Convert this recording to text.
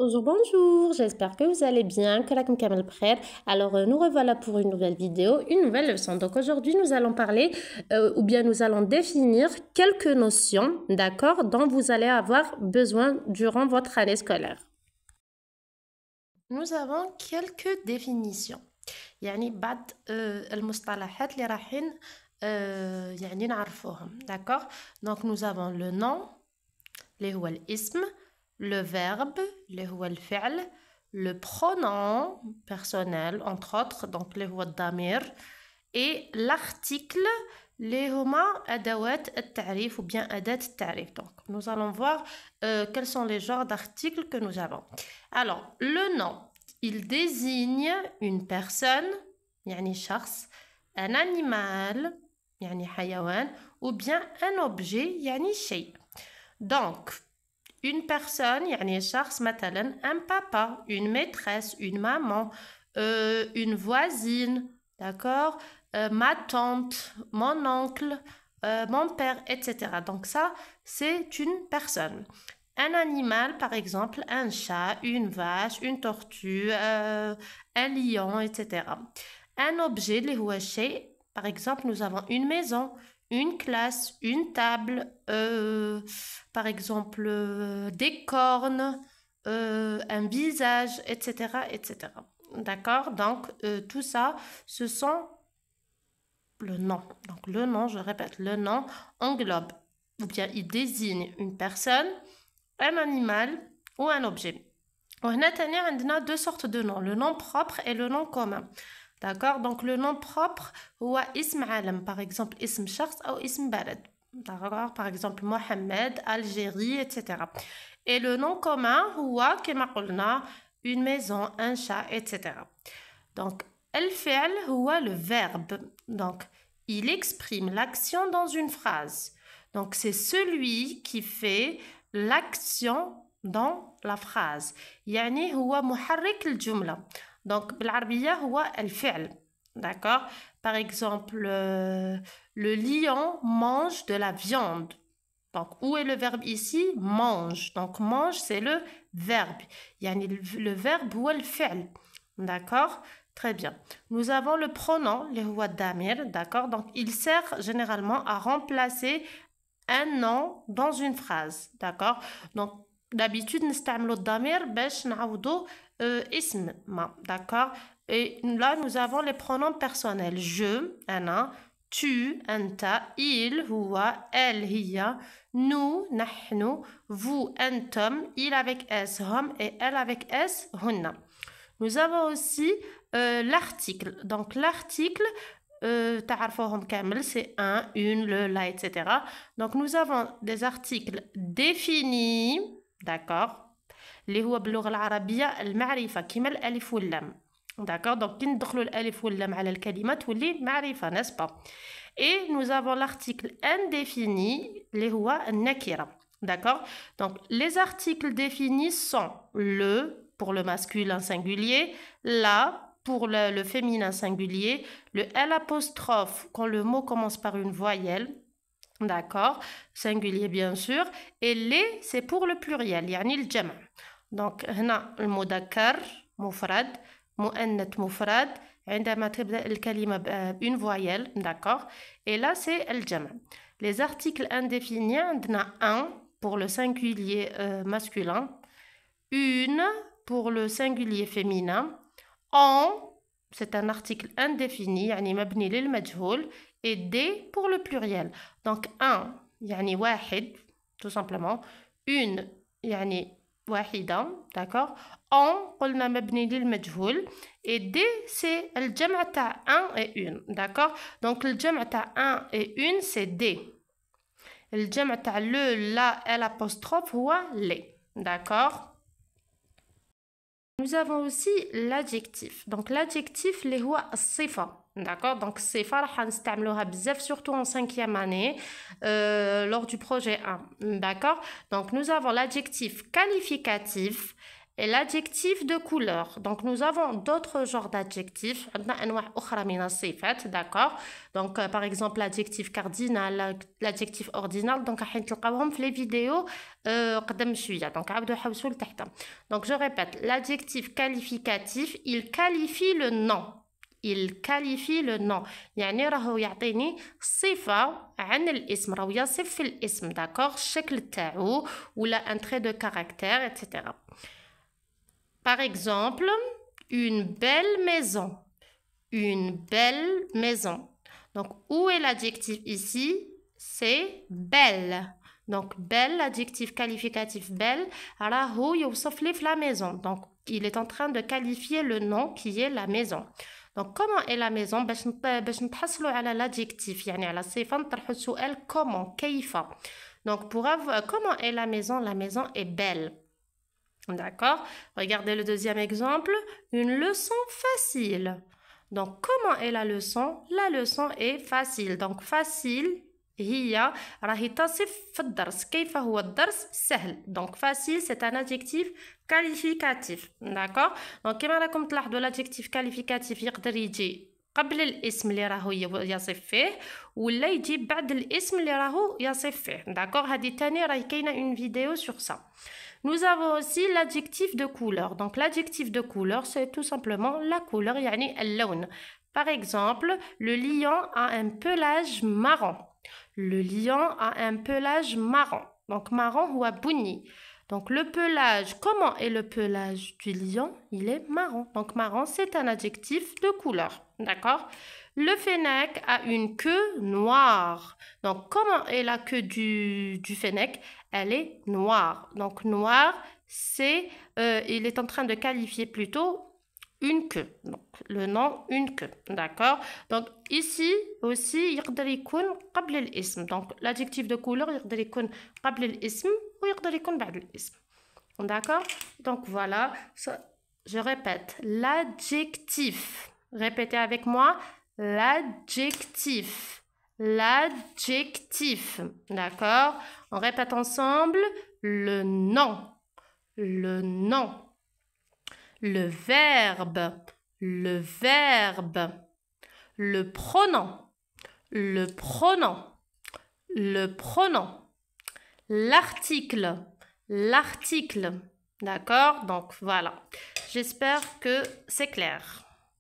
Bonjour, j'espère que vous allez bien, que la Kamel prête. Alors, euh, nous revoilà pour une nouvelle vidéo, une nouvelle leçon. Donc, aujourd'hui, nous allons parler, euh, ou bien nous allons définir quelques notions, d'accord, dont vous allez avoir besoin durant votre année scolaire. Nous avons quelques définitions. Yani, بعض المصطلحات اللي رايحين يعني نعرفوهم D'accord Donc, nous avons le nom اللي هو le verbe, le huwa le pronom personnel, entre autres, donc le huwa damir, et l'article, le huma adawat tarif ou bien adat tarif. Donc, nous allons voir euh, quels sont les genres d'articles que nous avons. Alors, le nom, il désigne une personne, yani un animal, yani hayawan, ou bien un objet, yani Donc, une personne يعني شخص مثلا un papa une maîtresse une maman euh, une voisine d'accord euh, ma tante mon oncle euh, mon père etc donc ça c'est une personne un animal par exemple un chat une vache une tortue un lion etc un objet les هو par exemple nous avons une maison une classe, une table, euh, par exemple euh, des cornes, euh, un visage, etc. etc. D'accord Donc tout ça, ce sont le nom. Donc le nom, je répète, le nom englobe ou bien il désigne une personne, un animal ou un objet. On a deux sortes de noms, le nom propre et le nom commun. D'accord Donc le nom propre, ou ism alam, par exemple ism shars ou ism balad. D'accord Par exemple Mohamed, Algérie, etc. Et le nom commun, ou une maison, un chat, etc. Donc, el fi'l ou le verbe. Donc, il exprime l'action dans une phrase. Donc, c'est celui qui fait l'action dans la phrase. Yani huwa muharrik al-jumla. Donc, ou elle fait D'accord Par exemple, euh, le lion mange de la viande. Donc, où est le verbe ici Mange. Donc, mange, c'est le verbe. Il a le verbe ou elle fait D'accord Très bien. Nous avons le pronom, le huwa damir, d'accord Donc, il sert généralement à remplacer un nom dans une phrase, d'accord Donc, D'habitude, نستعملو الضمير باش نعوضو اسم ما. D'accord Et là, nous avons les pronoms personnels. Je, أنا, tu, Anta, il, هو, elle, هي, nous, نحن, vous, il avec S, et elle avec S, هن. Nous avons aussi l'article. Donc l'article, euh, c'est un, une, le, la, etc. Donc nous avons des articles définis d'accord اللي هو باللغة العربية المعرفة كما الألف واللام d'accord donc كن دخلوا الألف واللام على marifa, تولي ce pas? et nous avons l'article indéfini اللي هو d'accord donc les articles définis sont le pour le masculin singulier la pour le, le féminin singulier le l'apostrophe quand le mot commence par une voyelle D'accord Singulier bien sûr. Et les, c'est pour le pluriel, le jama. Donc هنا المذكر مفرد مؤنث مفرد عندما تبدأ الكلمة une voyelle, d'accord Et là c'est jama. Les articles indéfinis, a « un pour le singulier euh, masculin, une pour le singulier féminin, en c'est un article indéfini يعني مبني للمجهول et des pour le pluriel. Donc un, yani wahid, tout simplement. Une, yani wahida, d'accord En, قلنا مبني للمجهول. Et D, c'est le jam'ata un et 1, d'accord Donc le jam'ata un et 1, c'est D. Le jam'ata le, la, l'apostrophe ou les, d'accord Nous avons aussi l'adjectif. Donc l'adjectif, les huwa sifa. D'accord Donc, ces phares, on bzef, surtout en cinquième année, euh, lors du projet 1. D'accord Donc, nous avons l'adjectif qualificatif et l'adjectif de couleur. Donc, nous avons d'autres genres d'adjectifs. D'accord Donc, euh, par exemple, l'adjectif cardinal, l'adjectif ordinal. Donc, les vidéos. Euh, donc, je répète, l'adjectif qualificatif, il qualifie le nom il qualifie le nom يعني راهو يعطيني صفة عن الاسم راهو يصف الاسم La الشكل تاعو ولا ان تري دو كاركتير etc. Par exemple, une belle maison. Une belle maison. Donc, où est l'adjectif ici C'est belle. Donc, belle, adjectif qualificatif belle. Rahu, la maison. Donc, il est en train de qualifier le nom qui est la maison. Donc, comment est la maison باش باش l'adjectif comment Donc, pour avoir comment est la maison La maison est belle. D'accord Regardez le deuxième exemple, une leçon facile. Donc, comment est la leçon La leçon est facile. Donc, facile, il y a, raïta c'est le cours. Comment est-ce que le cours est facile? Donc facile, c'est un adjectif qualificatif, d'accord? Donc comment vous pouvez faire l'adjectif qualificatif qui doit venir avant le nom qu'il accompagne et qui vient après le nom qu'il accompagne, d'accord? Cette année, il y une vidéo sur ça. Nous avons aussi l'adjectif de couleur. Donc l'adjectif de couleur, c'est tout simplement la couleur, il y a une couleur. Par exemple, le lion a un pelage marron. Le lion a un pelage marron, donc marron ou abouni. Donc le pelage, comment est le pelage du lion Il est marron. Donc marron, c'est un adjectif de couleur. D'accord Le fennec a une queue noire. Donc comment est la queue du, fennec Elle est noire. Donc noir, c'est... Euh, il est en train de qualifier plutôt une queue. Donc, le nom, une queue. D'accord Donc, ici aussi, يقدر يكون Donc, l'adjectif de couleur يقدر يكون قبل ism ou D'accord Donc, voilà. Je répète. L'adjectif. Répétez avec moi. L'adjectif. L'adjectif. D'accord On répète ensemble. Le nom. Le nom le verbe, le verbe, le pronom, le pronom, le pronom, l'article, l'article. D'accord Donc voilà. J'espère que c'est clair.